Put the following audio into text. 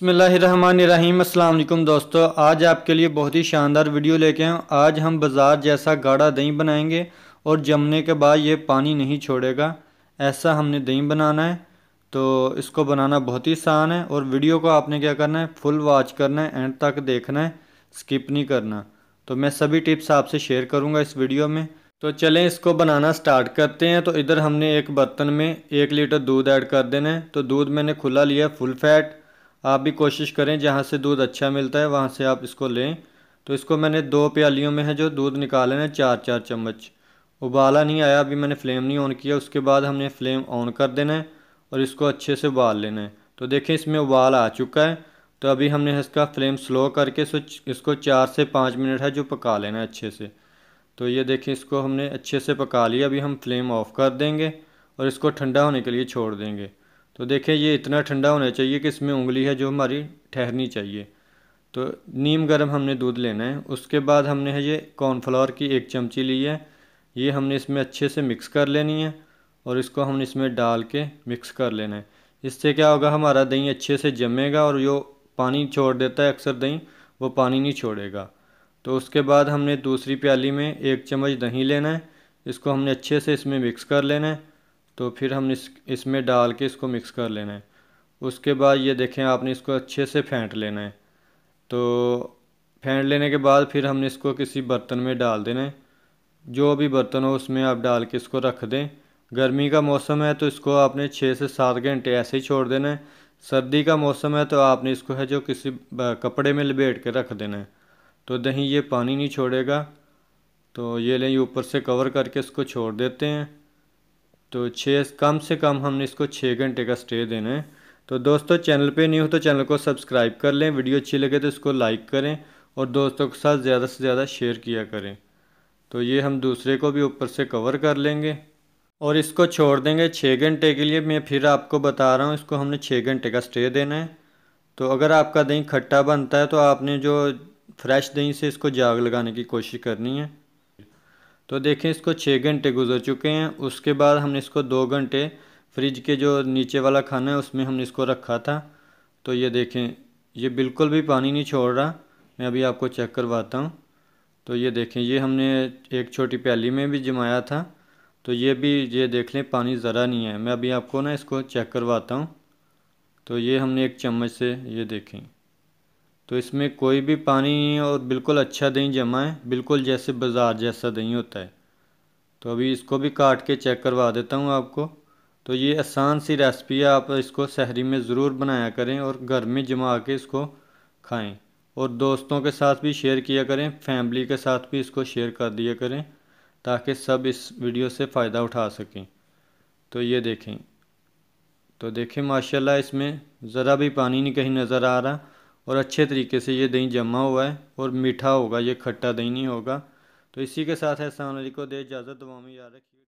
बसमीम अल्लाम दोस्तों आज आपके लिए बहुत ही शानदार वीडियो लेके आए आज हम बाज़ार जैसा गाढ़ा दही बनाएंगे और जमने के बाद ये पानी नहीं छोड़ेगा ऐसा हमने दही बनाना है तो इसको बनाना बहुत ही आसान है और वीडियो को आपने क्या करना है फुल वॉच करना है एंड तक देखना है स्किप नहीं करना तो मैं सभी टिप्स आपसे शेयर करूँगा इस वीडियो में तो चलें इसको बनाना स्टार्ट करते हैं तो इधर हमने एक बर्तन में एक लीटर दूध ऐड कर देना है तो दूध मैंने खुला लिया फुल फैट आप भी कोशिश करें जहाँ से दूध अच्छा मिलता है वहाँ से आप इसको लें तो इसको मैंने दो प्यालियों में है जो दूध निकाले हैं चार चार चम्मच उबाला नहीं आया अभी मैंने फ्लेम नहीं ऑन किया उसके बाद हमने फ्लेम ऑन कर देना है और इसको अच्छे से उबाल लेना है तो देखें इसमें उबाल आ चुका है तो अभी हमने इसका फ्लेम स्लो करके इसको चार से पाँच मिनट है जो पका लेना है अच्छे से तो ये देखें इसको हमने अच्छे से पका लिया अभी हम फ्लेम ऑफ़ कर देंगे और इसको ठंडा होने के लिए छोड़ देंगे तो देखें ये इतना ठंडा होना चाहिए कि इसमें उंगली है जो हमारी ठहरनी चाहिए तो नीम गर्म हमने दूध लेना है उसके बाद हमने है ये कॉर्नफ्लावर की एक चमची ली है ये हमने इसमें अच्छे से मिक्स कर लेनी है और इसको हमने इसमें डाल के मिक्स कर लेना है इससे क्या होगा हमारा दही अच्छे से जमेगा और जो पानी छोड़ देता है अक्सर दही वो पानी नहीं छोड़ेगा तो उसके बाद हमने दूसरी प्याली में एक चम्मच दही लेना है इसको हमने अच्छे से इसमें मिक्स कर लेना है तो फिर हम इस इसमें डाल के इसको मिक्स कर लेना है उसके बाद ये देखें आपने इसको अच्छे से फेंट लेना है तो फेंट लेने के बाद फिर हमने इसको किसी बर्तन में डाल देना है जो भी बर्तन हो उसमें आप डाल के इसको रख दें गर्मी का मौसम है तो इसको आपने छः से सात घंटे ऐसे ही छोड़ देना है सर्दी का मौसम है तो आपने इसको है जो किसी कपड़े में लपेट के रख देना है तो दही ये पानी नहीं छोड़ेगा तो ये लें ऊपर से कवर करके इसको छोड़ देते हैं तो छः कम से कम हमने इसको छः घंटे का स्टे देना है तो दोस्तों चैनल पे नहीं हो तो चैनल को सब्सक्राइब कर लें वीडियो अच्छी लगे तो इसको लाइक करें और दोस्तों के साथ ज़्यादा से ज़्यादा शेयर किया करें तो ये हम दूसरे को भी ऊपर से कवर कर लेंगे और इसको छोड़ देंगे छः घंटे के लिए मैं फिर आपको बता रहा हूँ इसको हमने छः घंटे का स्टे देना है तो अगर आपका दही खट्टा बनता है तो आपने जो फ्रेश दही से इसको जाग लगाने की कोशिश करनी है तो देखें इसको छः घंटे गुजर चुके हैं उसके बाद हमने इसको दो घंटे फ्रिज के जो नीचे वाला खाना है उसमें हमने इसको रखा था तो ये देखें ये बिल्कुल भी पानी नहीं छोड़ रहा मैं अभी आपको चेक करवाता हूँ तो ये देखें ये हमने एक छोटी प्याली में भी जमाया था तो ये भी ये देख लें पानी ज़रा नहीं है मैं अभी आपको ना इसको चेक करवाता हूँ तो ये हमने एक चम्मच से ये देखें तो इसमें कोई भी पानी नहीं है और बिल्कुल अच्छा दही जमा है बिल्कुल जैसे बाज़ार जैसा दही होता है तो अभी इसको भी काट के चेक करवा देता हूँ आपको तो ये आसान सी रेसिपी है आप इसको शहरी में ज़रूर बनाया करें और घर में जमा के इसको खाएं और दोस्तों के साथ भी शेयर किया करें फैमिली के साथ भी इसको शेयर कर दिया करें ताकि सब इस वीडियो से फ़ायदा उठा सकें तो ये देखें तो देखें माशाल्लाह इसमें ज़रा भी पानी नहीं कहीं नज़र आ रहा और अच्छे तरीके से ये दही जमा हुआ है और मीठा होगा ये खट्टा दही नहीं होगा तो इसी के साथ है अलैक् को दे इजाज़त दवा में याद रखिए